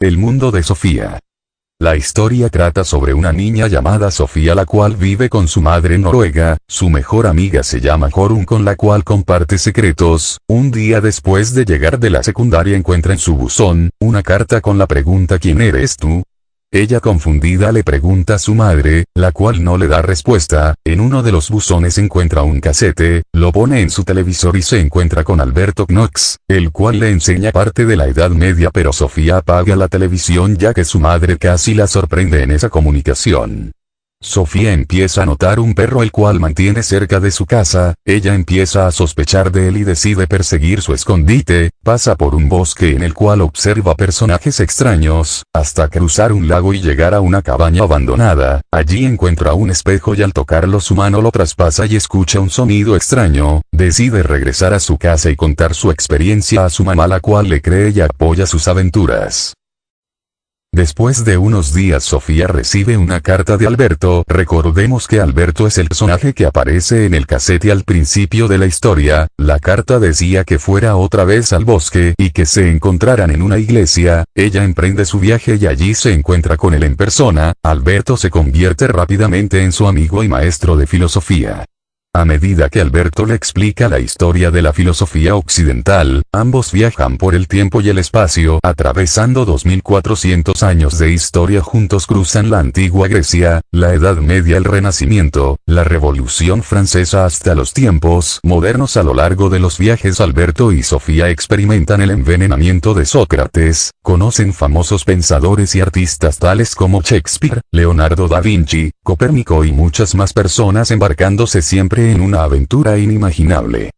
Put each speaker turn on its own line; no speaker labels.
El mundo de Sofía. La historia trata sobre una niña llamada Sofía la cual vive con su madre Noruega, su mejor amiga se llama Jorun con la cual comparte secretos, un día después de llegar de la secundaria encuentra en su buzón, una carta con la pregunta ¿Quién eres tú? Ella confundida le pregunta a su madre, la cual no le da respuesta, en uno de los buzones encuentra un casete, lo pone en su televisor y se encuentra con Alberto Knox, el cual le enseña parte de la Edad Media pero Sofía apaga la televisión ya que su madre casi la sorprende en esa comunicación. Sofía empieza a notar un perro el cual mantiene cerca de su casa, ella empieza a sospechar de él y decide perseguir su escondite, pasa por un bosque en el cual observa personajes extraños, hasta cruzar un lago y llegar a una cabaña abandonada, allí encuentra un espejo y al tocarlo su mano lo traspasa y escucha un sonido extraño, decide regresar a su casa y contar su experiencia a su mamá la cual le cree y apoya sus aventuras. Después de unos días Sofía recibe una carta de Alberto, recordemos que Alberto es el personaje que aparece en el casete al principio de la historia, la carta decía que fuera otra vez al bosque y que se encontraran en una iglesia, ella emprende su viaje y allí se encuentra con él en persona, Alberto se convierte rápidamente en su amigo y maestro de filosofía. A medida que Alberto le explica la historia de la filosofía occidental, ambos viajan por el tiempo y el espacio atravesando 2400 años de historia juntos cruzan la antigua Grecia, la Edad Media el Renacimiento, la Revolución Francesa hasta los tiempos modernos a lo largo de los viajes Alberto y Sofía experimentan el envenenamiento de Sócrates, conocen famosos pensadores y artistas tales como Shakespeare, Leonardo da Vinci, Copérnico y muchas más personas embarcándose siempre en una aventura inimaginable.